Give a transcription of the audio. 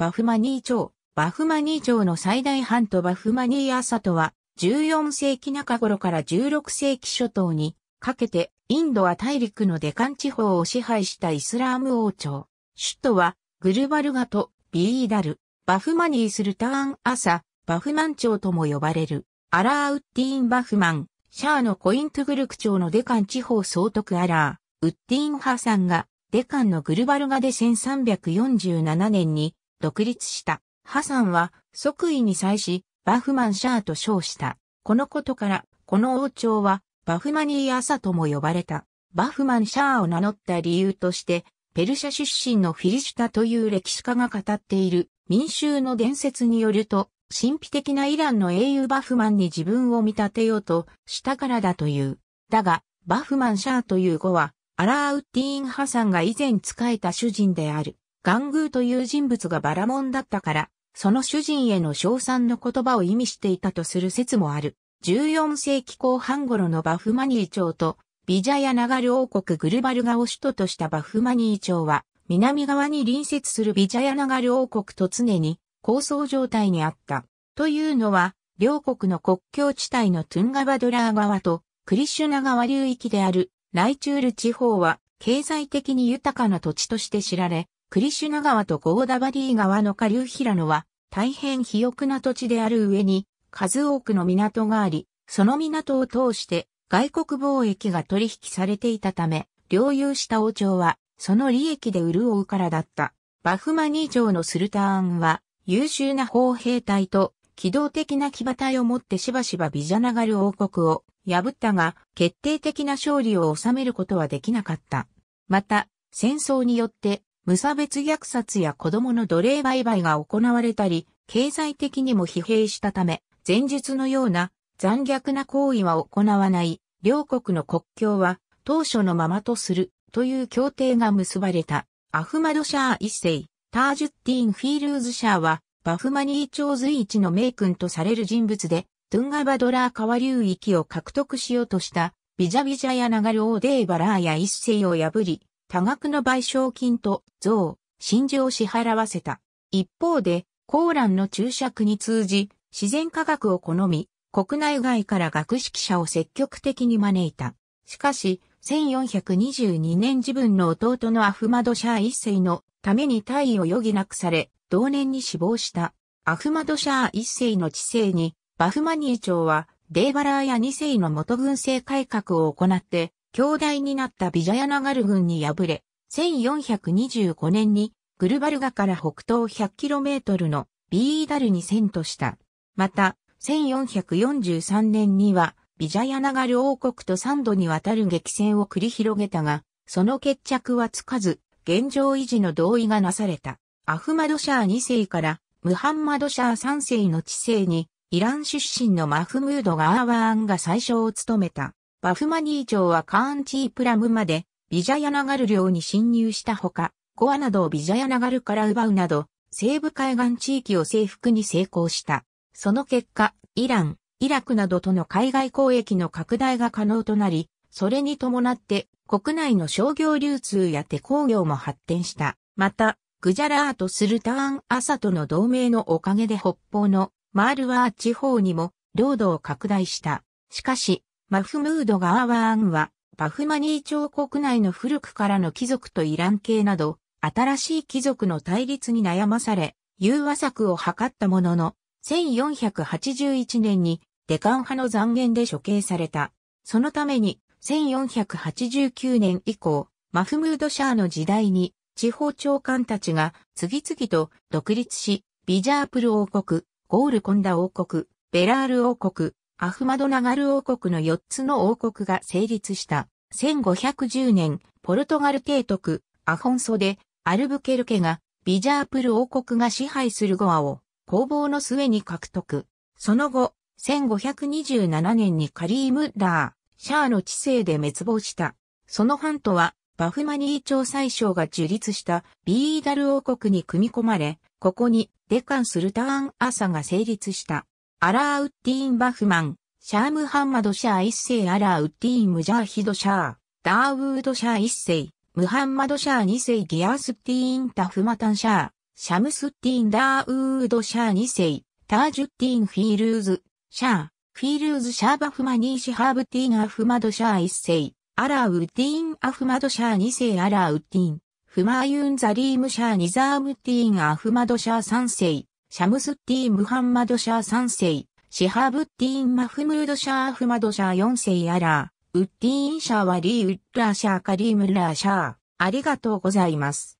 バフマニー朝、バフマニー朝の最大半とバフマニー朝とは、14世紀中頃から16世紀初頭にかけて、インドは大陸のデカン地方を支配したイスラーム王朝。首都は、グルバルガとビーダル、バフマニースルターン朝、バフマン朝とも呼ばれる、アラーウッディーン・バフマン、シャーのコイントゥグルク朝のデカン地方総督アラー、ウッディーン・ハーさんが、デカンのグルバルガで1347年に、独立した。ハサンは即位に際し、バフマンシャーと称した。このことから、この王朝は、バフマニー・アサとも呼ばれた。バフマンシャーを名乗った理由として、ペルシャ出身のフィリシュタという歴史家が語っている民衆の伝説によると、神秘的なイランの英雄バフマンに自分を見立てようとしたからだという。だが、バフマンシャーという語は、アラーウッディーン・ハサンが以前仕えた主人である。ガングーという人物がバラモンだったから、その主人への称賛の言葉を意味していたとする説もある。14世紀後半頃のバフマニー朝とビジャヤナガル王国グルバルガを首都としたバフマニー朝は南側に隣接するビジャヤナガル王国と常に構想状態にあった。というのは両国の国境地帯のトゥンガバドラー側とクリシュナ川流域であるライチュール地方は経済的に豊かな土地として知られ、クリシュナ川とゴーダバディ川の下流平野は大変肥沃な土地である上に数多くの港があり、その港を通して外国貿易が取引されていたため、領有した王朝はその利益で潤うからだった。バフマニー朝のスルターンは優秀な砲兵隊と機動的な騎馬隊を持ってしばしばビジャナガル王国を破ったが、決定的な勝利を収めることはできなかった。また、戦争によって無差別虐殺や子供の奴隷売買が行われたり、経済的にも疲弊したため、前述のような残虐な行為は行わない、両国の国境は当初のままとするという協定が結ばれた。アフマドシャー一世、タージュッティン・フィールーズシャーは、バフマニー朝随一の名君とされる人物で、トゥンガバドラー川流域を獲得しようとした、ビジャビジャやナガルオーデーバラーや一世を破り、多額の賠償金と像、真珠を支払わせた。一方で、コーランの注釈に通じ、自然科学を好み、国内外から学識者を積極的に招いた。しかし、1422年自分の弟のアフマドシャー一世のために退位を余儀なくされ、同年に死亡した。アフマドシャー一世の知性に、バフマニエ長は、デーバラーや二世の元軍政改革を行って、兄弟になったビジャヤナガル軍に敗れ、1425年にグルバルガから北東 100km のビーダルに遷都した。また、1443年にはビジャヤナガル王国と3度にわたる激戦を繰り広げたが、その決着はつかず、現状維持の同意がなされた。アフマドシャー2世からムハンマドシャー3世の治世に、イラン出身のマフムード・ガーワーンが最初を務めた。バフマニー朝はカーンチープラムまで、ビジャヤナガル領に侵入したほか、ゴアなどをビジャヤナガルから奪うなど、西部海岸地域を征服に成功した。その結果、イラン、イラクなどとの海外交易の拡大が可能となり、それに伴って国内の商業流通や手工業も発展した。また、グジャラート・スルターン・アサとの同盟のおかげで北方のマールワー地方にも領土を拡大した。しかし、マフムード・ガーワーンは、バフマニー朝国内の古くからの貴族とイラン系など、新しい貴族の対立に悩まされ、融和策を図ったものの、1481年にデカン派の残言で処刑された。そのために、1489年以降、マフムード・シャーの時代に、地方長官たちが次々と独立し、ビジャープル王国、ゴールコンダ王国、ベラール王国、アフマドナガル王国の4つの王国が成立した。1510年、ポルトガル提督、アホンソで、アルブケルケが、ビジャープル王国が支配するゴアを、攻防の末に獲得。その後、1527年にカリーム・ラー、シャーの治世で滅亡した。その半島は、バフマニー朝宰相が樹立したビーダル王国に組み込まれ、ここにデカン・スルターン・アサが成立した。アラーウッディーン・バフマン、シャームハンマド・シャー一世アラーウッディーン・ムジャーヒド・シャー、ダーウード・シャー一世、ムハンマド・シャー二世ギアスッディーン・タフマタン・シャー、シャムスッディーン・ダーウード・シャー二世、タージュッディーン・フィールーズ、シャー、フィールーズ・シャーバフマニーシハーブティーン・アフマド・シャー一世、アラーウッディーン・アフマド・シャー二世アラーウッディーン、フマーユン・ザリーム・シャー・ニザーム・ティーン・アフマド・シャー三世、シャムスッティ・ムハンマドシャー3世、シハーブッティーン・マフムードシャー・アフマドシャー4世アラー、ウッディーン・シャー・ワリー・ウッラー・シャー・カリーム・ラー・シャー、ありがとうございます。